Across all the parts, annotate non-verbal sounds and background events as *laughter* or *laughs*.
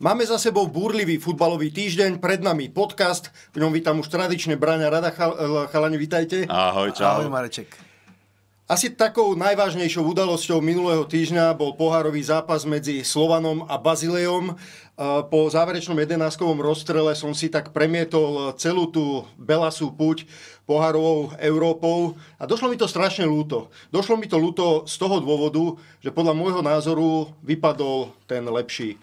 Máme za sebou búrlivý futbalový týždeň, pred nami podcast, v ňom vítam už tradične Braňa Rada. Chalani, vítajte. Ahoj, čau. Ahoj, Mareček. Asi takou najvážnejšou udalosťou minulého týždňa bol pohárový zápas medzi Slovanom a Bazilejom. E, po záverečnom jedenáskovom rozstrele som si tak premietol celú tú belasú puť pohárovou Európou a došlo mi to strašne ľúto. Došlo mi to ľúto z toho dôvodu, že podľa môjho názoru vypadol ten lepší.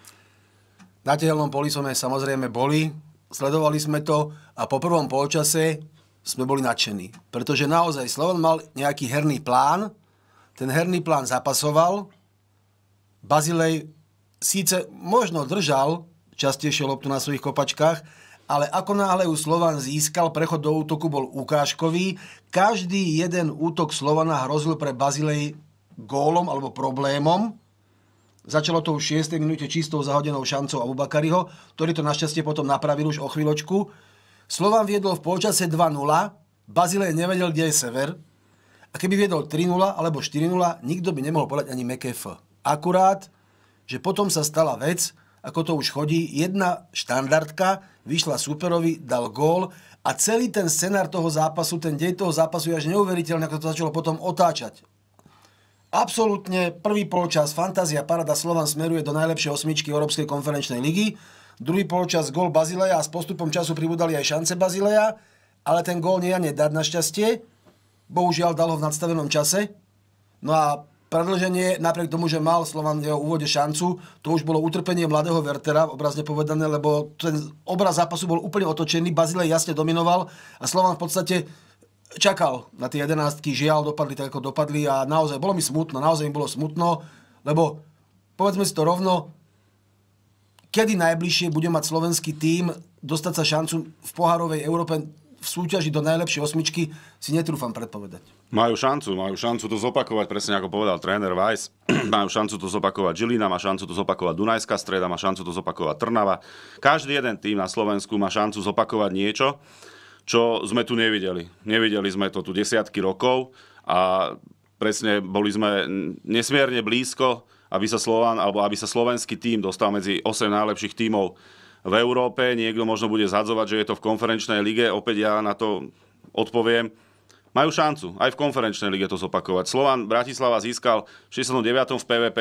Na tehelnom poli sme samozrejme boli, sledovali sme to a po prvom polčase sme boli nadšení. Pretože naozaj Slovan mal nejaký herný plán, ten herný plán zapasoval, Bazilej síce možno držal častejšie loptu na svojich kopačkách, ale ako náhle ju Slovan získal, prechod do útoku bol ukážkový. Každý jeden útok Slovana hrozil pre Bazilej gólom alebo problémom. Začalo to už v 6. minúte čistou zahodenou šancou Abubakariho, ktorý to našťastie potom napravil už o chvíľočku. Slovan viedol v polčase 2-0, Bazilej nevedel, kde je sever. A keby viedol 3-0 alebo 4-0, nikto by nemohol povedať ani meké F. Akurát, že potom sa stala vec, ako to už chodí, jedna štandardka vyšla superovi, dal gól a celý ten scenár toho zápasu, ten dej toho zápasu je až neuveriteľný, ako to začalo potom otáčať. Absolútne prvý polčas, fantázia, parada Slovan smeruje do najlepšej osmičky Európskej konferenčnej ligy Druhý polčas gol Bazileja a s postupom času pribudali aj šance Bazileja, ale ten gól ani dať našťastie. Bohužiaľ dal ho v nadstavenom čase. No a predlženie, napriek tomu, že mal Slovan v jeho úvode šancu, to už bolo utrpenie mladého Vertera, obrazne povedané, lebo ten obraz zápasu bol úplne otočený, Bazile jasne dominoval a Slovan v podstate čakal na tie jedenáctky, žiaľ, dopadli tak, ako dopadli a naozaj, bolo mi smutno, naozaj mi bolo smutno, lebo povedzme si to rovno, kedy najbližšie bude mať slovenský tím dostať sa šancu v pohárovej Európe v súťaži do najlepšej osmičky, si netrúfam predpovedať. Majú šancu, majú šancu to zopakovať, presne ako povedal tréner Weiss. *clears throat* majú šancu to zopakovať Žilina, má šancu to zopakovať Dunajská streda, má šancu to zopakovať Trnava. Každý jeden tým na Slovensku má šancu zopakovať niečo, čo sme tu nevideli. Nevideli sme to tu desiatky rokov a presne boli sme nesmierne blízko aby sa Slován, alebo aby sa slovenský tím dostal medzi 8 najlepších tímov v Európe. Niekto možno bude zhadzovať, že je to v konferenčnej lige. Opäť ja na to odpoviem. Majú šancu aj v konferenčnej lige to zopakovať. Slován Bratislava získal v 69. v PVP,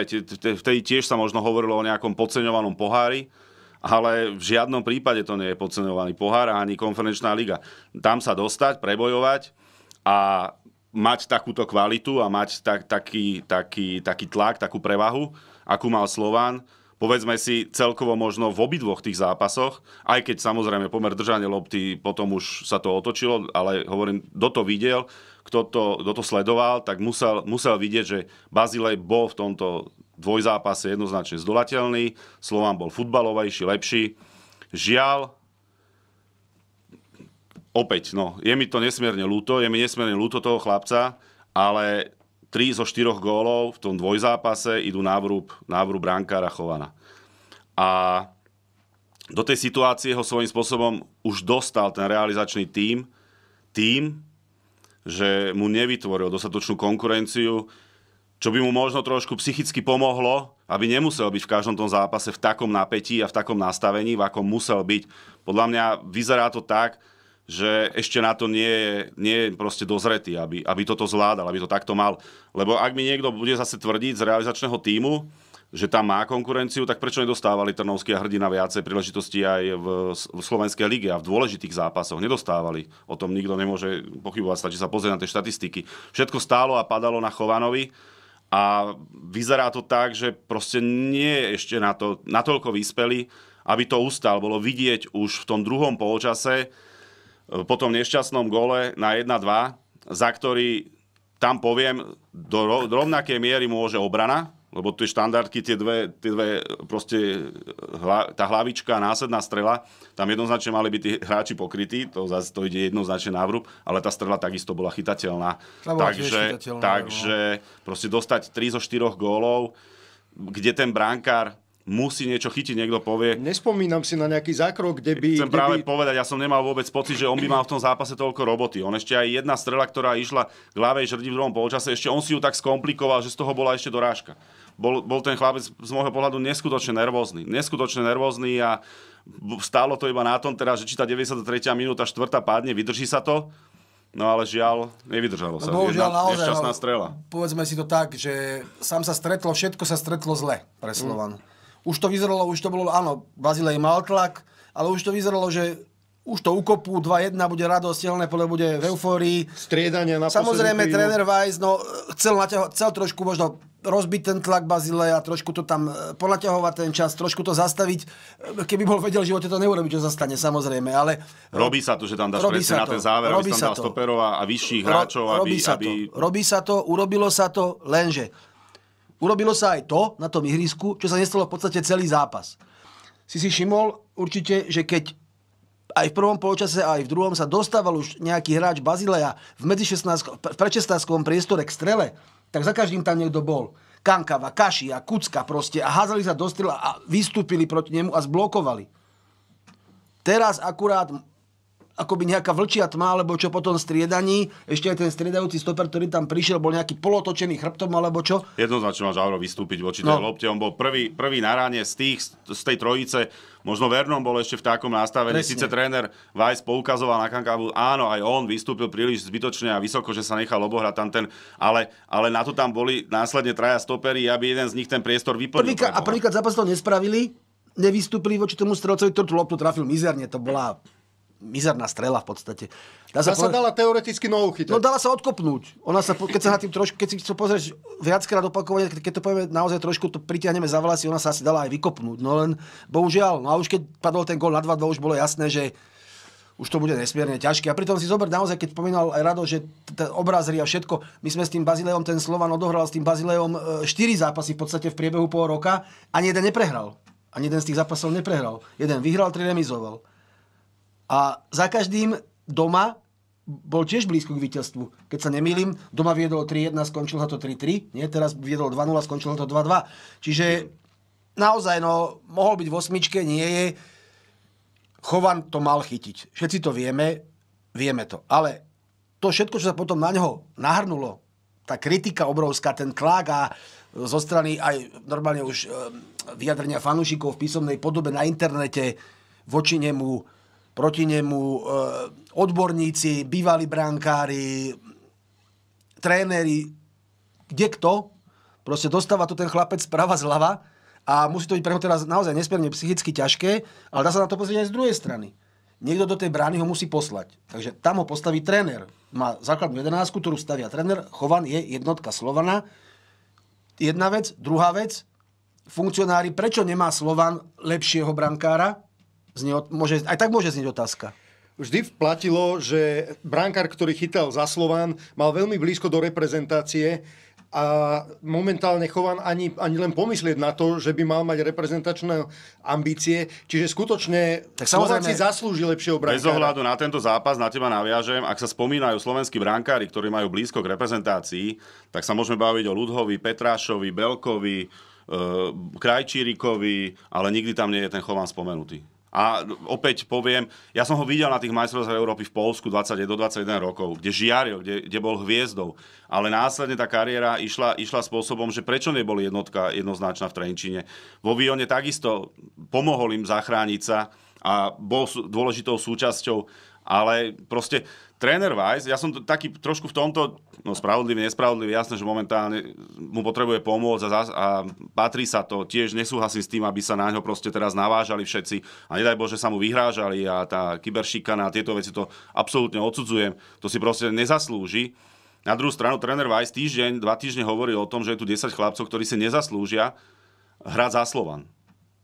vtedy tiež sa možno hovorilo o nejakom podceňovanom pohári, ale v žiadnom prípade to nie je podceňovaný pohár ani konferenčná liga. Tam sa dostať, prebojovať a mať takúto kvalitu a mať tak, taký, taký, taký tlak, takú prevahu, akú mal Slován, povedzme si celkovo možno v obidvoch tých zápasoch, aj keď samozrejme pomer držanie lopty, potom už sa to otočilo, ale hovorím, kto to videl, kto to, kto to sledoval, tak musel, musel vidieť, že Bazilej bol v tomto dvojzápase jednoznačne zdolateľný, Slován bol futbalovejší, lepší. Žiaľ, opäť, no, je mi to nesmierne ľúto, je mi nesmierne ľúto toho chlapca, ale 3 zo 4 gólov v tom dvojzápase idú na vrúb, na vrúb brankára Chovana. A do tej situácie ho svojím spôsobom už dostal ten realizačný tím, tým, že mu nevytvoril dostatočnú konkurenciu, čo by mu možno trošku psychicky pomohlo, aby nemusel byť v každom tom zápase v takom napätí a v takom nastavení, v akom musel byť. Podľa mňa vyzerá to tak, že ešte na to nie je, nie je proste dozretý, aby, aby toto zvládal, aby to takto mal. Lebo ak mi niekto bude zase tvrdiť z realizačného týmu, že tam má konkurenciu, tak prečo nedostávali Trnovský a Hrdina viacej príležitosti aj v, v Slovenskej lige a v dôležitých zápasoch? Nedostávali. O tom nikto nemôže pochybovať, stačí sa pozrieť na tie štatistiky. Všetko stálo a padalo na Chovanovi a vyzerá to tak, že proste nie je ešte na to, natoľko vyspeli, aby to ustal. Bolo vidieť už v tom druhom poločase, po tom nešťastnom gole na 1-2, za ktorý tam poviem, do rovnakej miery môže obrana, lebo tie štandardky, tie dve, tie dve proste hla, tá hlavička, a následná strela, tam jednoznačne mali byť tí hráči pokrytí, to zase to ide jednoznačne na vrúb, ale tá strela takisto bola chytateľná. Bola takže, chytateľná, takže no. proste dostať 3 zo 4 gólov, kde ten brankár musí niečo chytiť, niekto povie. Nespomínam si na nejaký zákrok, kde by... Chcem kde práve by... povedať, ja som nemal vôbec pocit, že on by mal v tom zápase toľko roboty. On ešte aj jedna strela, ktorá išla k ľavej žrdi v druhom polčase, ešte on si ju tak skomplikoval, že z toho bola ešte dorážka. Bol, bol ten chlapec z môjho pohľadu neskutočne nervózny. Neskutočne nervózny a stálo to iba na tom, teda, že či tá 93. minúta, 4. pádne, vydrží sa to. No ale žiaľ, nevydržalo no sa. No, bohužiaľ, Jedna naozaj. No. strela. Povedzme si to tak, že sám sa stretlo, všetko sa stretlo zle pre Slovan. Mm už to vyzeralo, už to bolo, áno, Bazilej mal tlak, ale už to vyzeralo, že už to ukopú, 2-1 bude radosť, silné pole bude v eufórii. Striedanie na Samozrejme, tréner Weiss, no, chcel, naťaho, chcel trošku možno rozbiť ten tlak Bazile a trošku to tam eh, ponaťahovať ten čas, trošku to zastaviť. Keby bol vedel, že to neurobi, čo zastane, samozrejme, ale... Eh, robí sa to, že tam dáš presne na ten záver, robí aby sa tam dal stoperov a vyšších Ro- hráčov, robí aby... Sa aby... to. Robí sa to, urobilo sa to, lenže Urobilo sa aj to na tom ihrisku, čo sa nestalo v podstate celý zápas. Si si všimol určite, že keď aj v prvom poločase, aj v druhom sa dostával už nejaký hráč Bazileja v, medzi 16, v predšestnáckovom priestore k strele, tak za každým tam niekto bol. Kankava, Kašia, Kucka proste a házali sa do strela a vystúpili proti nemu a zblokovali. Teraz akurát akoby nejaká vlčia tma, alebo čo potom striedaní, ešte aj ten striedajúci stoper, ktorý tam prišiel, bol nejaký polotočený chrbtom, alebo čo? Jednoznačne má Žavro vystúpiť voči tej no. lopte, on bol prvý, prvý na ráne z, tých, z tej trojice, možno Vernon bol ešte v takom nastavení, síce tréner Vajs poukazoval na Kankavu, áno, aj on vystúpil príliš zbytočne a vysoko, že sa nechal obohrať tam ten, ale, ale na to tam boli následne traja stopery, aby jeden z nich ten priestor vyplnil. Prvý, a prvýkrát zápas to nespravili, nevystúpili voči tomu strelcovi, ktorý tú loptu trafil mizerne, to bola mizerná strela v podstate. Dá sa, sa povedať... dala teoreticky nohu chytať. No dala sa odkopnúť. Ona sa, keď sa na tým trošku, keď si to pozrieš viackrát opakovane, keď to povieme naozaj trošku, to pritiahneme za vlasy, ona sa asi dala aj vykopnúť. No len, bohužiaľ, no a už keď padol ten gol na 2-2, už bolo jasné, že už to bude nesmierne ťažké. A pritom si zober naozaj, keď spomínal aj Rado, že ten a všetko, my sme s tým Bazileom, ten Slovan odohral s tým Bazileom 4 e, zápasy v podstate v priebehu pol roka, ani jeden neprehral. Ani jeden z tých zápasov neprehral. Jeden vyhral, tri remizoval. A za každým doma bol tiež blízko k víťazstvu. Keď sa nemýlim, doma viedol 3-1, skončilo to 3-3, nie? teraz viedol 2-0, skončilo to 2-2. Čiže naozaj, no, mohol byť v osmičke, nie je. Chovan to mal chytiť. Všetci to vieme, vieme to. Ale to všetko, čo sa potom na neho nahrnulo, tá kritika obrovská, ten tlak a zo strany aj normálne už eh, vyjadrenia fanúšikov v písomnej podobe na internete voči nemu, proti nemu eh, odborníci, bývalí brankári, tréneri, kde kto. Proste dostáva to ten chlapec sprava zľava a musí to byť pre ho teraz naozaj nesmierne psychicky ťažké, ale dá sa na to pozrieť aj z druhej strany. Niekto do tej brány ho musí poslať. Takže tam ho postaví tréner. Má základnú jedenáctku, ktorú stavia tréner. Chovan je jednotka Slovana. Jedna vec. Druhá vec funkcionári, prečo nemá Slovan lepšieho brankára, znie, môže, aj tak môže znieť otázka vždy platilo, že brankár, ktorý chytal za Slován, mal veľmi blízko do reprezentácie a momentálne Chovan ani, ani len pomyslieť na to, že by mal mať reprezentačné ambície. Čiže skutočne tak Slováci zaslúži lepšieho brankára. Bez ohľadu na tento zápas, na teba naviažem, ak sa spomínajú slovenskí brankári, ktorí majú blízko k reprezentácii, tak sa môžeme baviť o Ludhovi, Petrášovi, Belkovi, eh, Krajčírikovi, ale nikdy tam nie je ten Chovan spomenutý. A opäť poviem, ja som ho videl na tých majstrovstvách Európy v Polsku 20 do 21 rokov, kde žiaril, kde, kde bol hviezdou. Ale následne tá kariéra išla, išla spôsobom, že prečo neboli jednotka jednoznačná v Trenčine. Vo Vione takisto pomohol im zachrániť sa a bol dôležitou súčasťou, ale proste tréner Weiss, ja som to, taký trošku v tomto, no spravodlivý, nespravodlivý, jasné, že momentálne mu potrebuje pomôcť a, a patrí sa to. Tiež nesúhlasím s tým, aby sa na ňo proste teraz navážali všetci a nedaj Bože sa mu vyhrážali a tá kyberšikana a tieto veci to absolútne odsudzujem. To si proste nezaslúži. Na druhú stranu tréner Weiss týždeň, dva týždne hovorí o tom, že je tu 10 chlapcov, ktorí si nezaslúžia hrať za Slovan.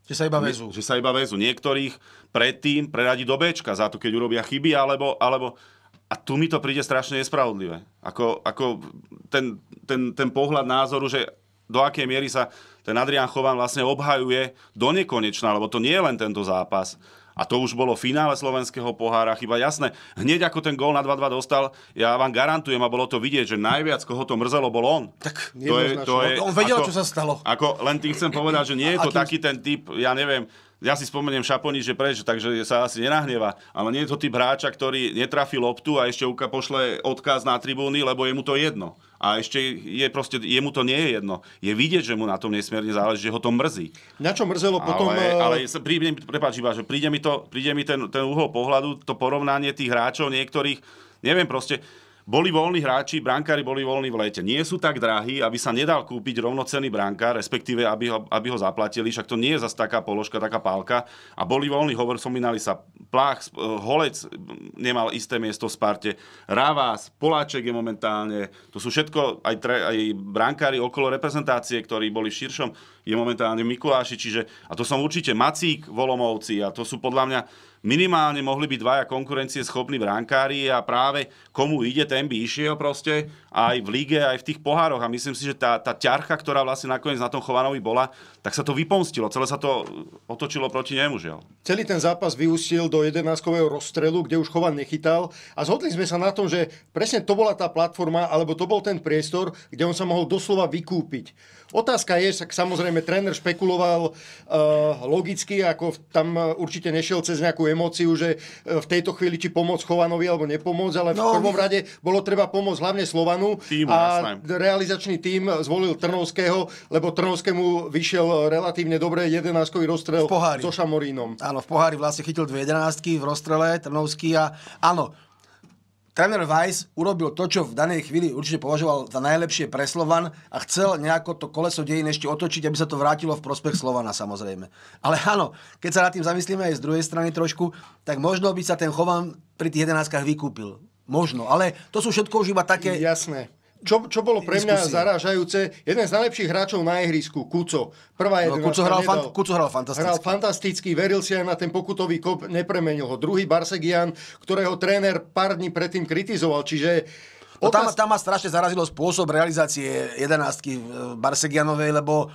Že sa iba väzú. Že sa iba väzú. Niektorých predtým preradí do Bčka za to, keď urobia chyby, alebo, alebo a tu mi to príde strašne nespravodlivé. Ako, ako ten, ten, ten pohľad názoru, že do akej miery sa ten Adrián Chovan vlastne obhajuje do nekonečna, lebo to nie je len tento zápas. A to už bolo v finále slovenského pohára, chyba jasné. Hneď ako ten gól na 2-2 dostal, ja vám garantujem, a bolo to vidieť, že najviac, koho to mrzelo, bol on. Tak to je, to je, on vedel, ako, čo sa stalo. Ako, len tým chcem povedať, že nie je to taký ten typ, ja neviem, ja si spomeniem šaponi, že preč, takže sa asi nenahneva. Ale nie je to typ hráča, ktorý netrafí loptu a ešte Uka pošle odkaz na tribúny, lebo je mu to jedno. A ešte je proste, jemu to nie je jedno. Je vidieť, že mu na tom nesmierne záleží, že ho to mrzí. Na čo mrzelo potom... Ale, eh, ale príde, prepáč, iba, že príde mi, to, príde mi ten, ten uhol pohľadu, to porovnanie tých hráčov niektorých, neviem proste, boli voľní hráči, brankári boli voľní v lete. Nie sú tak drahí, aby sa nedal kúpiť rovnocený brankár, respektíve aby ho, aby ho zaplatili, však to nie je zase taká položka, taká pálka. A boli voľní, hovor spomínali sa Plach, e, Holec nemal isté miesto v Sparte, Ravás, Poláček je momentálne, to sú všetko aj, tre, aj brankári okolo reprezentácie, ktorí boli v širšom je momentálne v Mikuláši, čiže, a to som určite Macík Volomovci, a to sú podľa mňa minimálne mohli byť dvaja konkurencie schopní brankári a práve komu ide, ten by išiel proste aj v lige, aj v tých pohároch a myslím si, že tá, tá ťarcha, ktorá vlastne nakoniec na tom Chovanovi bola, tak sa to vypomstilo, celé sa to uh, otočilo proti nemu, žiaľ. Celý ten zápas vyústil do 11 rozstrelu, kde už Chovan nechytal a zhodli sme sa na tom, že presne to bola tá platforma, alebo to bol ten priestor, kde on sa mohol doslova vykúpiť. Otázka je, však samozrejme tréner špekuloval uh, logicky, ako tam určite nešiel cez nejakú emóciu, že eh, v tejto chvíli či pomôcť Chovanovi alebo nepomôcť, ale v no, prvom rade bolo treba pomôcť hlavne Slovanu týmu, a jasné. realizačný tým zvolil Trnovského, lebo Trnovskému vyšiel relatívne dobre jedenáctkový kový rozstrel so Šamorínom. Áno, v pohári vlastne chytil dve jedenáctky v rozstrele Trnovský a áno, tréner Weiss urobil to, čo v danej chvíli určite považoval za najlepšie pre Slovan a chcel nejako to koleso dejin ešte otočiť, aby sa to vrátilo v prospech Slovana samozrejme. Ale áno, keď sa nad tým zamyslíme aj z druhej strany trošku, tak možno by sa ten Chovan pri tých 11 vykúpil. Možno, ale to sú všetko už iba také... Jasné čo, čo bolo pre mňa diskusie. zarážajúce, jeden z najlepších hráčov na ihrisku, Kuco. Prvá no, Kuco hral, fan, Kuco hral fantasticky. Hral fantasticky, veril si aj na ten pokutový kop, nepremenil ho. Druhý Barsegian, ktorého tréner pár dní predtým kritizoval, čiže No, tam, tam ma strašne zarazilo spôsob realizácie jedenáctky eh, Barsegianovej, lebo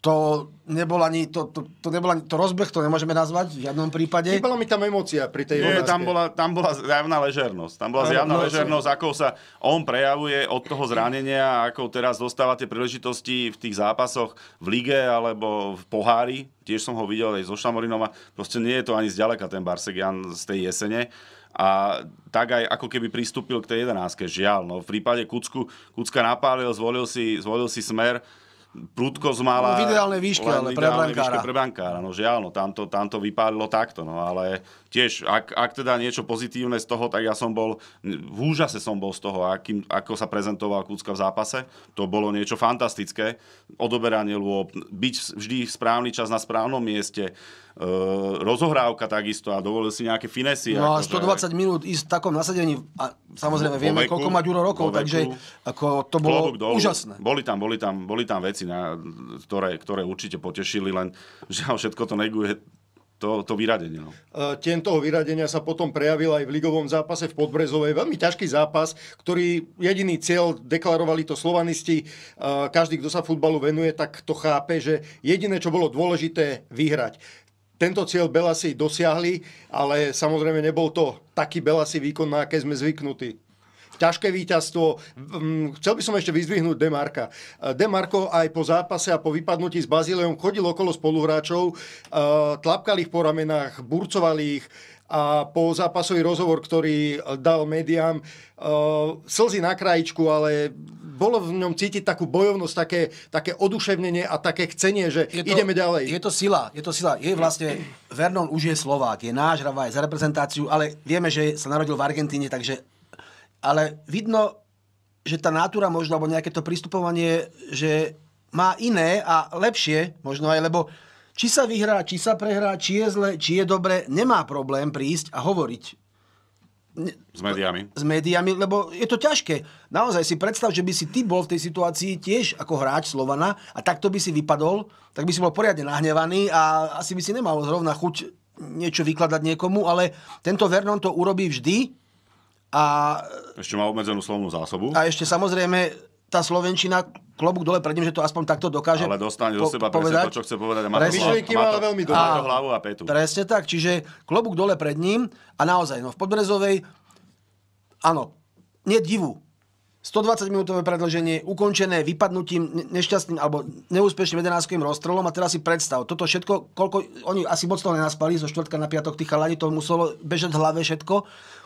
to nebol ani, to, to, to nebol ani, to rozbeh, to nemôžeme nazvať v žiadnom prípade. Nebola mi tam emócia pri tej Nie, tam bola, tam bola zjavná ležernosť. Tam bola zjavná no, ležernosť, no, ako sa on prejavuje od toho zranenia ako teraz dostáva tie príležitosti v tých zápasoch v lige alebo v pohári. Tiež som ho videl aj so Šamorinom a proste nie je to ani zďaleka ten Barsegian z tej jesene a tak aj ako keby pristúpil k tej jedenáske, žiaľ. No, v prípade Kucku, Kucka napálil, zvolil si, zvolil si smer, prúdko zmala... No, v ideálnej výške, ale pre brankára. Výške pre brankára, no žiaľ, no, tam, to, tam to vypálilo takto, no ale tiež, ak, ak teda niečo pozitívne z toho, tak ja som bol, v úžase som bol z toho, akým, ako sa prezentoval Kucka v zápase, to bolo niečo fantastické, odoberanie lôb, byť vždy správny čas na správnom mieste, Ehm, rozohrávka takisto a dovolil si nejaké finesy. No a 120 že... Akože- minút ísť v takom nasadení a samozrejme no, vieme, veku, koľko mať Ďuro rokov, veku, takže ako to bolo dolu. úžasné. Boli tam, boli tam, boli tam veci, na, ktoré, ktoré určite potešili, len *laughs* že všetko to neguje to, to vyradenie. No. Ehm, Tien toho vyradenia sa potom prejavil aj v ligovom zápase v podbrezovej Veľmi ťažký zápas, ktorý jediný cieľ, deklarovali to slovanisti, ehm, každý, kto sa futbalu venuje, tak to chápe, že jediné, čo bolo dôležité, vyhrať. Tento cieľ Belasi dosiahli, ale samozrejme nebol to taký Belasi výkon, na aké sme zvyknutí ťažké víťazstvo. Mm, chcel by som ešte vyzdvihnúť Demarka. Eh, Demarko aj po zápase a po vypadnutí s Bazileom chodil okolo spoluhráčov, eh, tlapkali ich po ramenách, burcovali ich a po zápasový rozhovor, ktorý eh, dal médiám, eh, slzy na krajičku, ale bolo v ňom cítiť takú bojovnosť, také, také oduševnenie a také chcenie, že je to, ideme ďalej. Je to sila, je to sila. Je vlastne, Vernon už je Slovák, je náš, hrava za reprezentáciu, ale vieme, že sa narodil v Argentíne, takže... Ale vidno, že tá natúra možno, alebo nejaké to pristupovanie, že má iné a lepšie, možno aj, lebo či sa vyhrá, či sa prehrá, či je zle, či je dobre, nemá problém prísť a hovoriť. S médiami. S médiami, lebo je to ťažké. Naozaj si predstav, že by si ty bol v tej situácii tiež ako hráč Slovana a takto by si vypadol, tak by si bol poriadne nahnevaný a asi by si nemal zrovna chuť niečo vykladať niekomu, ale tento Vernon to urobí vždy a... Ešte má obmedzenú slovnú zásobu. A ešte samozrejme tá Slovenčina klobúk dole pred ním, že to aspoň takto dokáže Ale dostane po, do seba povedať. presne to, čo chce povedať. A má má, to, veľmi hlavu a petu. Presne tak, čiže klobúk dole pred ním a naozaj, no v Podbrezovej, áno, nie divu, 120 minútové predlženie, ukončené vypadnutím nešťastným alebo neúspešným 11 rozstrelom a teraz si predstav, toto všetko, koľko, oni asi moc toho nenaspali zo štvrtka na piatok tých chalani, to muselo bežať v hlave všetko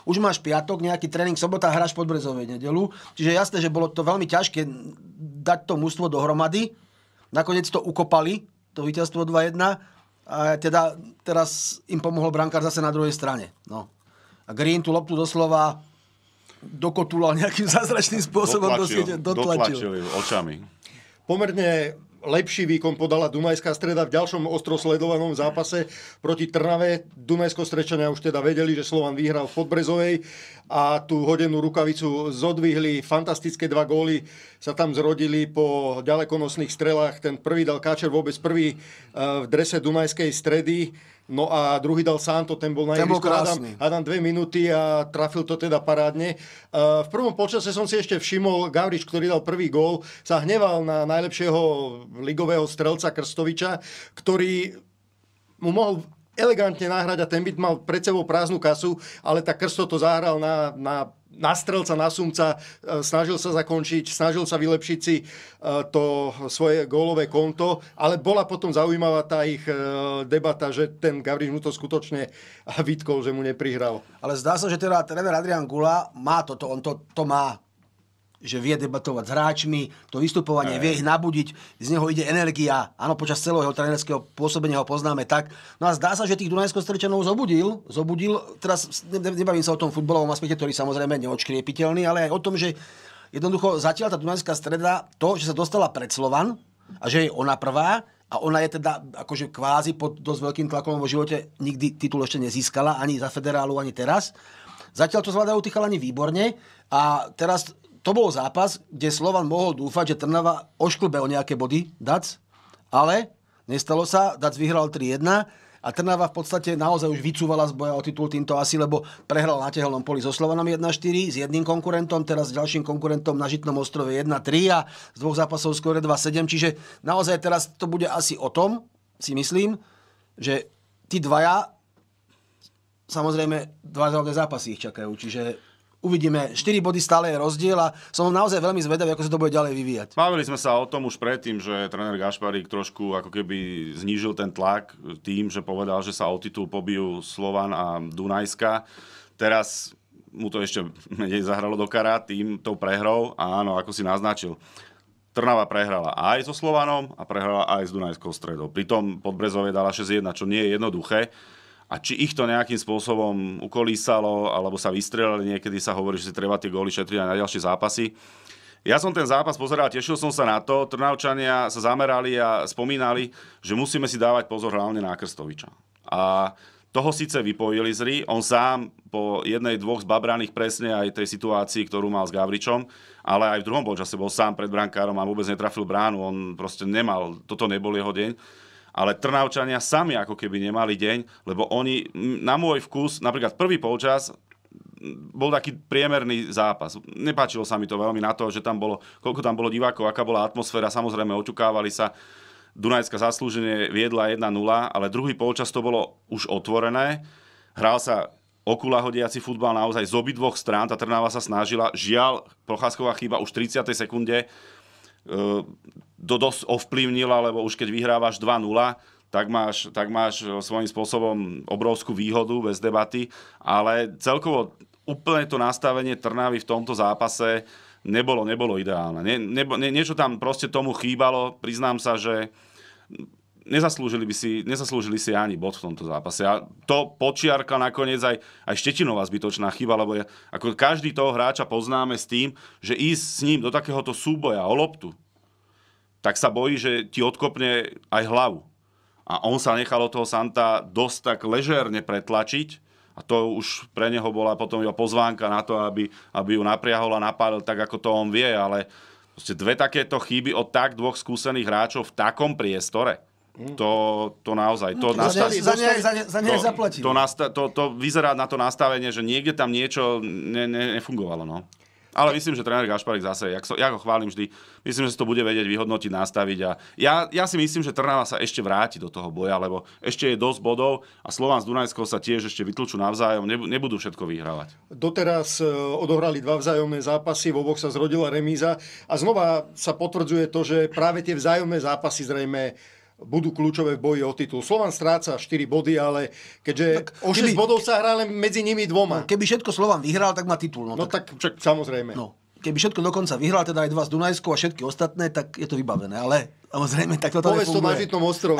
už máš piatok, nejaký tréning, sobota, hráš pod Brezovej nedelu. Čiže jasné, že bolo to veľmi ťažké dať to mužstvo dohromady. Nakoniec to ukopali, to víťazstvo 2-1. A teda teraz im pomohol brankár zase na druhej strane. No. A Green tú loptu doslova dokotulal nejakým *laughs* zázračným spôsobom. Dotlačil, dotlačil. dotlačil očami pomerne lepší výkon podala Dunajská streda v ďalšom ostro sledovanom zápase proti Trnave. Dunajsko-Strečania už teda vedeli, že Slovan vyhral v Podbrezovej a tú hodenú rukavicu zodvihli. Fantastické dva góly sa tam zrodili po ďalekonosných strelách. Ten prvý dal Káčer vôbec prvý eh, v drese Dunajskej stredy. No a druhý dal Santo, ten bol na ten ihrisku. Adam, Adam dve minúty a trafil to teda parádne. Uh, v prvom počase som si ešte všimol, Gavrič, ktorý dal prvý gól, sa hneval na najlepšieho ligového strelca Krstoviča, ktorý mu mohol elegantne náhrať a ten byt mal pred sebou prázdnu kasu, ale tak Krsto to zahral na, na, na strelca, na sumca, e, snažil sa zakončiť, snažil sa vylepšiť si e, to svoje gólové konto, ale bola potom zaujímavá tá ich e, debata, že ten Gavriš mu to skutočne vytkol, že mu neprihral. Ale zdá sa, že teda tréner Adrian Gula má toto, on to, to má, že vie debatovať s hráčmi, to vystupovanie Aj. vie ich nabudiť, z neho ide energia. Áno, počas celého jeho trénerského pôsobenia ho poznáme tak. No a zdá sa, že tých Dunajsko strečanov zobudil, zobudil, teraz nebavím sa o tom futbalovom aspekte, ktorý samozrejme neočkriepiteľný, ale aj o tom, že jednoducho zatiaľ tá Dunajská streda, to, že sa dostala pred Slovan a že je ona prvá, a ona je teda akože kvázi pod dosť veľkým tlakom vo živote, nikdy titul ešte nezískala, ani za federálu, ani teraz. Zatiaľ to zvládajú tí chalani výborne a teraz to bol zápas, kde Slovan mohol dúfať, že Trnava ošklbe o nejaké body, Dac, ale nestalo sa, Dac vyhral 3-1 a Trnava v podstate naozaj už vycúvala z boja o titul týmto asi, lebo prehral na tehelnom poli so Slovanom 1-4, s jedným konkurentom, teraz s ďalším konkurentom na Žitnom ostrove 1-3 a z dvoch zápasov skôr 2-7, čiže naozaj teraz to bude asi o tom, si myslím, že tí dvaja, samozrejme, dva zápasy ich čakajú, čiže uvidíme. 4 body stále je rozdiel a som naozaj veľmi zvedavý, ako sa to bude ďalej vyvíjať. Bavili sme sa o tom už predtým, že tréner Gašparík trošku ako keby znížil ten tlak tým, že povedal, že sa o titul pobijú Slovan a Dunajska. Teraz mu to ešte menej *laughs* zahralo do kara tým tou prehrou a áno, ako si naznačil. Trnava prehrala aj so Slovanom a prehrala aj s Dunajskou stredou. Pritom Podbrezovie dala 6-1, čo nie je jednoduché a či ich to nejakým spôsobom ukolísalo, alebo sa vystrelili, niekedy sa hovorí, že si treba tie góly šetriť aj na ďalšie zápasy. Ja som ten zápas pozeral, tešil som sa na to. Trnavčania sa zamerali a spomínali, že musíme si dávať pozor hlavne na Krstoviča. A toho síce vypojili z hry, on sám po jednej, dvoch zbabraných presne aj tej situácii, ktorú mal s Gavričom, ale aj v druhom že bol sám pred brankárom a vôbec netrafil bránu, on proste nemal, toto nebol jeho deň ale Trnavčania sami ako keby nemali deň, lebo oni na môj vkus, napríklad prvý polčas, bol taký priemerný zápas. Nepáčilo sa mi to veľmi na to, že tam bolo, koľko tam bolo divákov, aká bola atmosféra, samozrejme očukávali sa. Dunajská zaslúženie viedla 1-0, ale druhý polčas to bolo už otvorené. Hral sa okula hodiaci futbal naozaj z obidvoch strán, tá Trnava sa snažila. Žiaľ, Procházková chyba už v 30. sekunde E, to dosť ovplyvnila, lebo už keď vyhrávaš 2-0, tak máš, tak máš e, svojím spôsobom obrovskú výhodu bez debaty, ale celkovo úplne to nastavenie Trnavy v tomto zápase nebolo, nebolo ideálne. Ne, nebo, ne, niečo tam proste tomu chýbalo, priznám sa, že nezaslúžili, by si, nezaslúžili si ani bod v tomto zápase. A to počiarka nakoniec aj, aj Štetinová zbytočná chyba, lebo je, ako každý toho hráča poznáme s tým, že ísť s ním do takéhoto súboja o loptu, tak sa bojí, že ti odkopne aj hlavu. A on sa nechal od toho Santa dosť tak ležerne pretlačiť a to už pre neho bola potom iba pozvánka na to, aby, aby ju napriahol a napálil tak, ako to on vie, ale dve takéto chyby od tak dvoch skúsených hráčov v takom priestore. To, to naozaj. To, no, za, ne, za, za to, to, to, vyzerá na to nastavenie, že niekde tam niečo ne, ne, nefungovalo. No. Ale myslím, že tréner Gašparik zase, ja, so, ja ho chválim vždy, myslím, že si to bude vedieť vyhodnotiť, nastaviť. A ja, ja si myslím, že Trnava sa ešte vráti do toho boja, lebo ešte je dosť bodov a Slován z Dunajskou sa tiež ešte vytlčú navzájom, nebudú všetko vyhrávať. Doteraz odohrali dva vzájomné zápasy, v oboch sa zrodila remíza a znova sa potvrdzuje to, že práve tie vzájomné zápasy zrejme budú kľúčové v boji o titul. Slovan stráca 4 body, ale keďže tak, o 6 keby, bodov sa hrá len medzi nimi dvoma. No, keby všetko Slovan vyhral, tak má titul. No, no tak, tak čak, samozrejme. No, keby všetko dokonca vyhral, teda aj dva z Dunajskou a všetky ostatné, tak je to vybavené. Ale lebo zrejme takto to Povedz to na ostrove.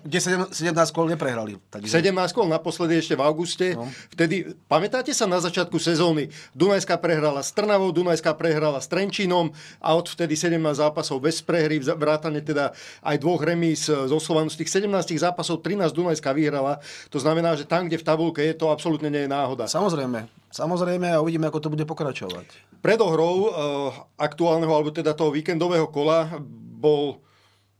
kde 17, kol neprehrali. Takže... 17 kol naposledy ešte v auguste. No. Vtedy, pamätáte sa na začiatku sezóny? Dunajská prehrala s Trnavou, Dunajská prehrala s Trenčinom a odvtedy 17 zápasov bez prehry, vrátane teda aj dvoch remis eh, zo Slovanu. Z tých 17 zápasov 13 Dunajská vyhrala. To znamená, že tam, kde v tabulke je, to absolútne nie je náhoda. Samozrejme. Samozrejme a uvidíme, ako to bude pokračovať. Pred ohrou eh, aktuálneho, alebo teda toho víkendového kola bol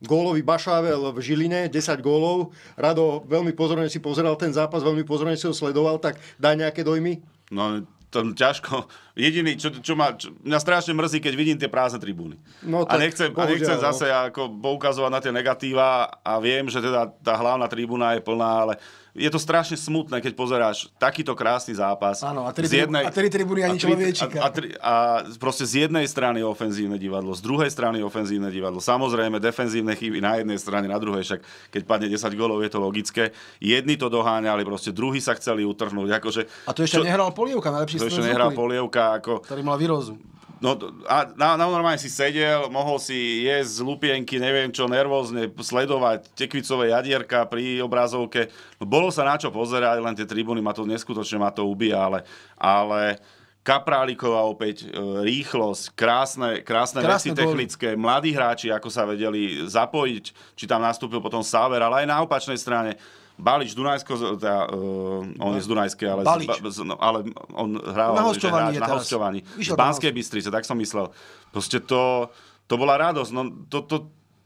gólový Bašável v Žiline, 10 gólov. Rado, veľmi pozorne si pozeral ten zápas, veľmi pozorne si ho sledoval, tak daj nejaké dojmy? No, tam ťažko. Jediný, čo, čo ma, čo, mňa strašne mrzí, keď vidím tie prázdne tribúny. No, a nechcem, a nechcem no. zase ako poukazovať na tie negatíva a viem, že teda tá hlavná tribúna je plná, ale je to strašne smutné, keď pozeráš takýto krásny zápas. Áno, a tri, z jednej, a tri tribúny ani človečika. A, tri, a proste z jednej strany ofenzívne divadlo, z druhej strany ofenzívne divadlo. Samozrejme, defenzívne chyby na jednej strane, na druhej, však keď padne 10 golov, je to logické. Jedni to doháňali, proste druhí sa chceli utrhnúť. Akože, a to ešte čo, nehral Polievka, najlepší To ešte nehral Polievka, ako... Ktorý mal výrozu. No a na, na, normálne si sedel, mohol si jesť z lupienky, neviem čo, nervózne sledovať tekvicové jadierka pri obrazovke. No, bolo sa na čo pozerať, len tie tribúny ma to neskutočne ma to ubíja, ale, ale Kapráliková opäť, e, rýchlosť, krásne, krásne, krásne veci technické, boli. mladí hráči, ako sa vedeli zapojiť, či tam nastúpil potom Sáver, ale aj na opačnej strane Balič Dunajsko, teda, uh, on je z Dunajskej, ale, z, no, ale on hrával na hostovaní. Na hostovaní. Z Banskej Bystrice, tak som myslel. Proste to, to bola radosť. No, to, to,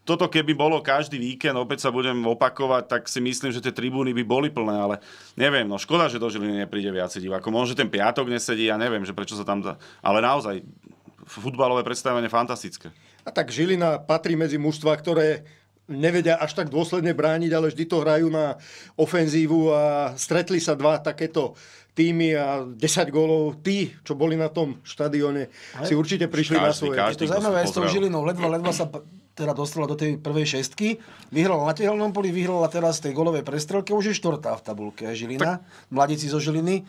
toto keby bolo každý víkend, opäť sa budem opakovať, tak si myslím, že tie tribúny by boli plné, ale neviem, no škoda, že do Žiliny nepríde viac divákov. Možno, že ten piatok nesedí, ja neviem, že prečo sa tam... Ale naozaj, futbalové predstavenie fantastické. A tak Žilina patrí medzi mužstva, ktoré nevedia až tak dôsledne brániť, ale vždy to hrajú na ofenzívu a stretli sa dva takéto týmy a 10 gólov. Tí, čo boli na tom štadióne, si určite prišli každý, na svoje. Každý, je to zaujímavé aj s tou Žilinou. Ledva, ledva sa teda dostala do tej prvej šestky. Vyhrala na tehelnom poli, vyhrala teraz tej golovej prestrelke. Už je štvrtá v tabulke Žilina. Tak... Mladíci zo Žiliny.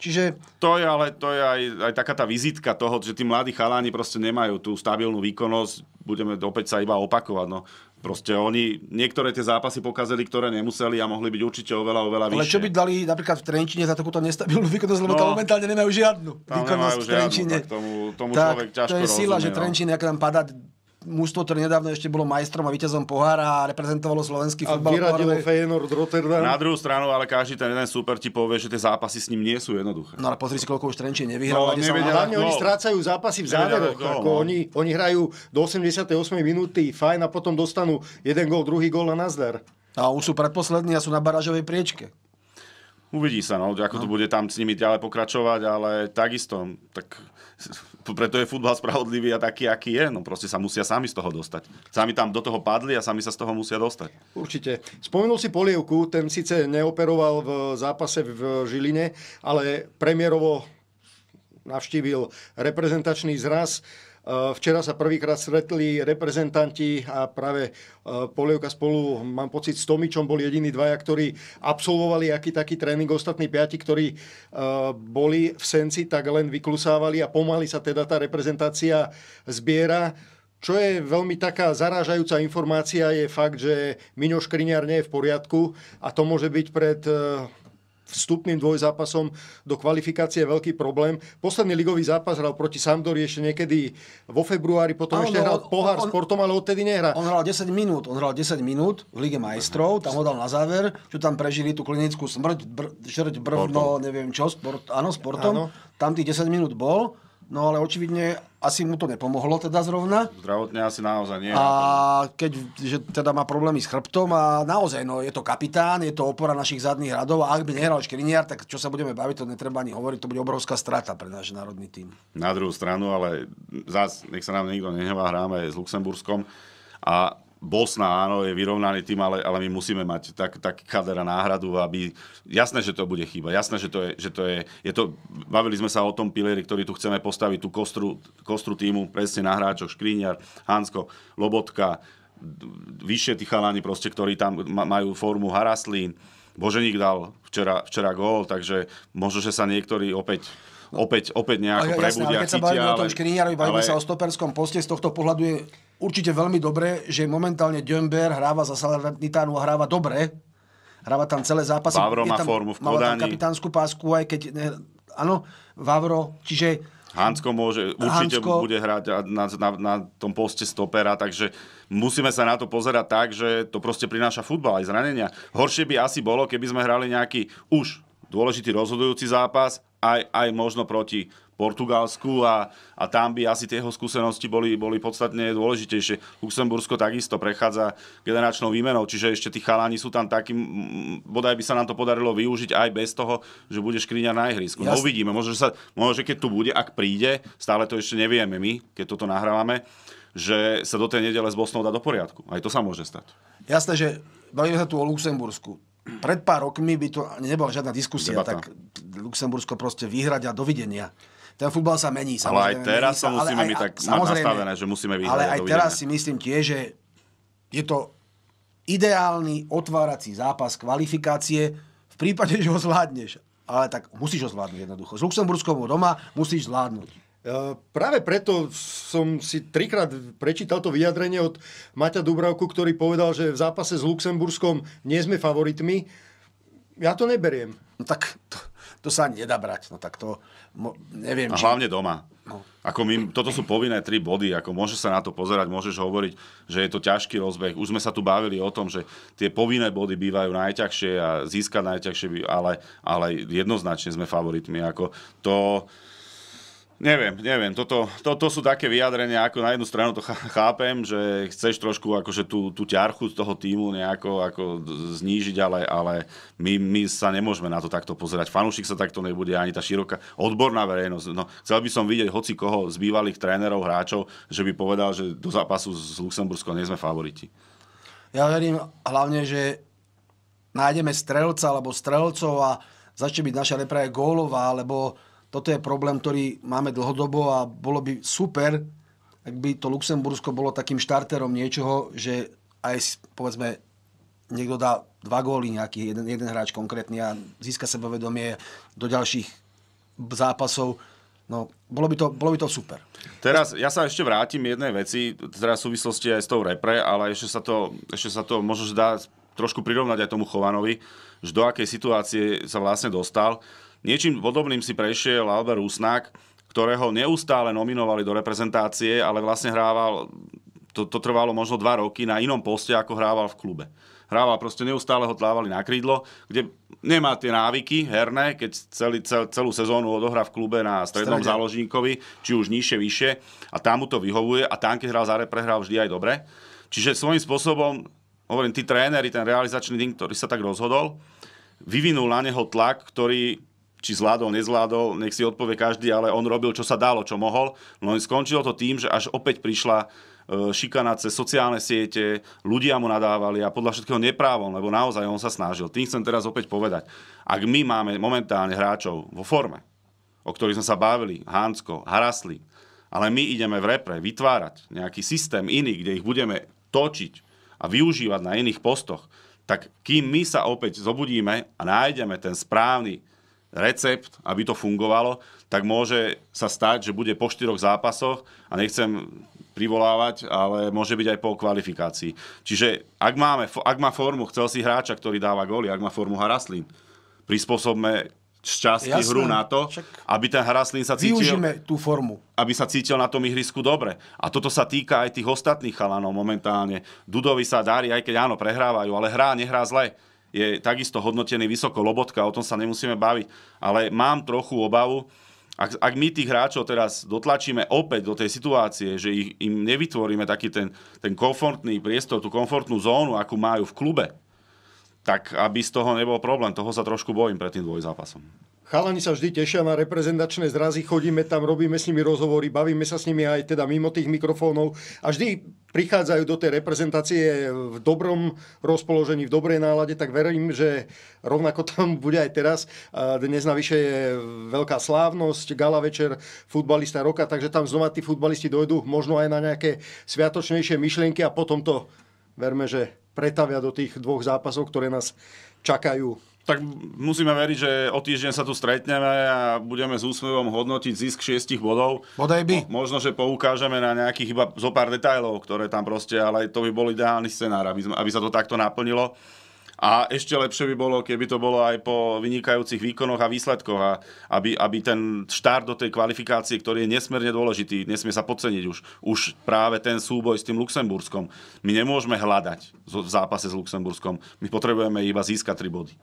Čiže... To je ale to je aj, aj taká tá vizitka toho, že tí mladí chaláni proste nemajú tú stabilnú výkonnosť, budeme opäť sa iba opakovať. No. Proste oni niektoré tie zápasy pokazili, ktoré nemuseli a mohli byť určite oveľa, oveľa vyššie. Ale čo by dali napríklad v Trenčine za takúto nestabilnú výkonnosť, lebo no, tam momentálne nemajú žiadnu výkonnosť v Trenčine. Žiadnu, tak tomu, tomu tak, človek ťažko To je rozumie, sila, no. že Trenčín, ak akože tam padá mužstvo, ktoré nedávno ešte bolo majstrom a víťazom pohára a reprezentovalo slovenský futbal. A vyradilo pohárovej... Feyenoord Rotterdam. Na druhú stranu, ale každý ten jeden super ti povie, že tie zápasy s ním nie sú jednoduché. No ale pozri si, koľko už Trenčie nevyhral. No, nevedia, hlavne no. oni strácajú zápasy v záveroch. ako no. oni, oni hrajú do 88 minúty, fajn, a potom dostanú jeden gól, druhý gól a nazdar. A už sú predposlední a sú na barážovej priečke. Uvidí sa, no, ako no. to bude tam s nimi ďalej pokračovať, ale takisto, tak *laughs* preto je futbal spravodlivý a taký, aký je. No proste sa musia sami z toho dostať. Sami tam do toho padli a sami sa z toho musia dostať. Určite. Spomenul si Polievku, ten síce neoperoval v zápase v Žiline, ale premiérovo navštívil reprezentačný zraz. Eh, včera sa prvýkrát stretli reprezentanti a práve eh, Polievka spolu, mám pocit, s Tomičom boli jediní dvaja, ktorí absolvovali aký taký tréning. Ostatní piati, ktorí eh, boli v Senci, tak len vyklusávali a pomaly sa teda tá reprezentácia zbiera. Čo je veľmi taká zarážajúca informácia je fakt, že Miňo Škriňar nie je v poriadku a to môže byť pred vstupným dvojzápasom do kvalifikácie je veľký problém. Posledný ligový zápas hral proti Sampdori ešte niekedy vo februári, potom ano, ešte no, hral on, pohár on, sportom, ale odtedy nehrá. On hral 10 minút, on hral 10 minút v Lige majstrov, tam ho dal na záver, čo tam prežili tú klinickú smrť, br, žrť brvno, neviem čo, sport, áno, sportom. Ano. Tam tých 10 minút bol No ale očividne asi mu to nepomohlo teda zrovna. Zdravotne asi naozaj nie. A keď že teda má problémy s chrbtom a naozaj no, je to kapitán, je to opora našich zadných radov a ak by nehral Škriniar, tak čo sa budeme baviť, to netreba ani hovoriť, to bude obrovská strata pre náš národný tým. Na druhú stranu, ale zás, nech sa nám nikto nehová, hráme s Luxemburskom a Bosna, áno, je vyrovnaný tým, ale, ale my musíme mať tak, tak a náhradu, aby... Jasné, že to bude chyba, jasné, že to je... Že to je, je to, bavili sme sa o tom pilieri, ktorý tu chceme postaviť, tú kostru, kostru týmu, presne na hráčoch, Škriňar, Hansko, Lobotka, vyššie tí chalani proste, ktorí tam majú formu Haraslín, Boženík dal včera, včera gól, takže možno, že sa niektorí opäť No. opäť, opäť nejako ja, prebudia, jasné, ale keď sa bavíme ale... o tom škriňarovi, bavíme ale... sa o stoperskom poste, z tohto pohľadu je určite veľmi dobré, že momentálne Dömber hráva za Salernitánu a hráva dobre, hráva tam celé zápasy. Vavro má formu v Kodani. Má kapitánsku pásku, aj keď... Eh, áno, Vavro, čiže... Hansko môže, určite Hansko... bude hrať na, na, na tom poste stopera, takže musíme sa na to pozerať tak, že to proste prináša futbal aj zranenia. Horšie by asi bolo, keby sme hrali nejaký už dôležitý rozhodujúci zápas aj, aj možno proti Portugalsku a, a tam by asi tie jeho skúsenosti boli, boli podstatne dôležitejšie. Luxembursko takisto prechádza generačnou výmenou, čiže ešte tí chaláni sú tam takí, bodaj by sa nám to podarilo využiť aj bez toho, že bude škriňa na ihrisku. No uvidíme, možno, že sa, možno, že keď tu bude, ak príde, stále to ešte nevieme my, keď toto nahrávame, že sa do tej nedele s Bosnou dá do poriadku. Aj to sa môže stať. Jasné, že bavíme sa tu o Luxembursku pred pár rokmi by to nebola žiadna diskusia, Debata. tak Luxembursko proste vyhrať a dovidenia. Ten futbal sa mení. Ale aj teraz sa, musíme my tak nastavené, že musíme vyhrať. Ale aj teraz si myslím tie, že je to ideálny otvárací zápas kvalifikácie v prípade, že ho zvládneš. Ale tak musíš ho zvládnuť jednoducho. S Luxemburskom doma musíš zvládnuť. E, práve preto som si trikrát prečítal to vyjadrenie od Maťa Dubravku, ktorý povedal, že v zápase s Luxemburskom nie sme favoritmi. Ja to neberiem. No tak to, to sa nedá brať. No tak to mo, neviem. A hlavne doma. No. Ako my, toto sú povinné tri body, ako môžeš sa na to pozerať, môžeš hovoriť, že je to ťažký rozbeh. Už sme sa tu bavili o tom, že tie povinné body bývajú najťažšie a získať najťažšie, ale, ale jednoznačne sme favoritmi. Ako to, Neviem, neviem. Toto, to, to sú také vyjadrenia, ako na jednu stranu to chápem, že chceš trošku akože tú, tú ťarchu z toho týmu nejako ako znížiť, ale, ale my, my sa nemôžeme na to takto pozerať. Fanúšik sa takto nebude, ani tá široká odborná verejnosť. No, chcel by som vidieť hoci koho z bývalých trénerov, hráčov, že by povedal, že do zápasu s Luxemburskom nie sme favoriti. Ja verím hlavne, že nájdeme strelca alebo strelcov a začne byť naša repre gólová, lebo toto je problém, ktorý máme dlhodobo a bolo by super, ak by to Luxembursko bolo takým štarterom niečoho, že aj povedzme niekto dá dva góly nejaký, jeden, jeden hráč konkrétny a získa sebavedomie do ďalších zápasov. No, bolo by, to, bolo by to super. Teraz ja sa ešte vrátim jednej veci, teraz v súvislosti aj s tou repre, ale ešte sa to, ešte sa to možno dá trošku prirovnať aj tomu Chovanovi, že do akej situácie sa vlastne dostal Niečím podobným si prešiel Albert Rusnak, ktorého neustále nominovali do reprezentácie, ale vlastne hrával, to, to trvalo možno dva roky na inom poste, ako hrával v klube. Hrával, proste neustále ho tlávali na krídlo, kde nemá tie návyky herné, keď celý, cel, celú sezónu odohrá v klube na strednom Strede. záložníkovi, či už nižšie, vyššie a tam mu to vyhovuje a tam, keď hral za prehral vždy aj dobre. Čiže svojím spôsobom, hovorím, tí tréneri, ten realizačný tým, ktorý sa tak rozhodol, vyvinul na neho tlak, ktorý či zvládol, nezvládol, nech si odpovie každý, ale on robil, čo sa dalo, čo mohol. No skončilo to tým, že až opäť prišla e, šikana cez sociálne siete, ľudia mu nadávali a podľa všetkého neprávom, lebo naozaj on sa snažil. Tým chcem teraz opäť povedať, ak my máme momentálne hráčov vo forme, o ktorých sme sa bavili, hánsko, Harasli, ale my ideme v repre vytvárať nejaký systém iný, kde ich budeme točiť a využívať na iných postoch, tak kým my sa opäť zobudíme a nájdeme ten správny recept, aby to fungovalo, tak môže sa stať, že bude po štyroch zápasoch a nechcem privolávať, ale môže byť aj po kvalifikácii. Čiže ak, máme, ak má formu, chcel si hráča, ktorý dáva góly, ak má formu Haraslín, prispôsobme časti Jasné, hru na to, aby ten Haraslín sa cítil... Využíme tú formu. Aby sa cítil na tom ihrisku dobre. A toto sa týka aj tých ostatných chalanov momentálne. Dudovi sa darí, aj keď áno, prehrávajú, ale hrá, nehrá zle je takisto hodnotený vysoko Lobotka, o tom sa nemusíme baviť. Ale mám trochu obavu, ak, ak my tých hráčov teraz dotlačíme opäť do tej situácie, že ich, im nevytvoríme taký ten, ten komfortný priestor, tú komfortnú zónu, akú majú v klube, tak aby z toho nebol problém. Toho sa trošku bojím pred tým dvojzápasom. Chalani sa vždy tešia na reprezentačné zrazy, chodíme tam, robíme s nimi rozhovory, bavíme sa s nimi aj teda mimo tých mikrofónov a vždy prichádzajú do tej reprezentácie v dobrom rozpoložení, v dobrej nálade, tak verím, že rovnako tam *laughs* bude aj teraz. Dnes navyše je veľká slávnosť, gala večer, futbalista roka, takže tam znova tí futbalisti dojdú možno aj na nejaké sviatočnejšie myšlienky a potom to verme, že pretavia do tých dvoch zápasov, ktoré nás čakajú tak musíme veriť, že o týždeň sa tu stretneme a budeme s úsmevom hodnotiť zisk šiestich bodov. Bodaj by. Mo, možno, že poukážeme na nejakých iba zo pár detajlov, ktoré tam proste, ale to by bol ideálny scenár, aby, sme, aby sa to takto naplnilo. A ešte lepšie by bolo, keby to bolo aj po vynikajúcich výkonoch a výsledkoch, a aby, aby ten štart do tej kvalifikácie, ktorý je nesmierne dôležitý, nesmie sa podceniť už. Už práve ten súboj s tým Luxemburskom. My nemôžeme hľadať v zápase s Luxemburskom. My potrebujeme iba získať tri body.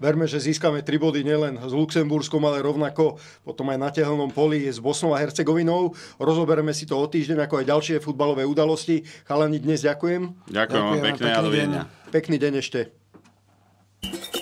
Verme, že získame tri body nielen s Luxemburskom, ale rovnako potom aj na tehelnom poli s Bosnou a Hercegovinou. Rozoberieme si to o týždeň, ako aj ďalšie futbalové udalosti. Chalani, dnes ďakujem. Ďakujem, ďakujem pekné, a dovidenia. Pekný deň ešte.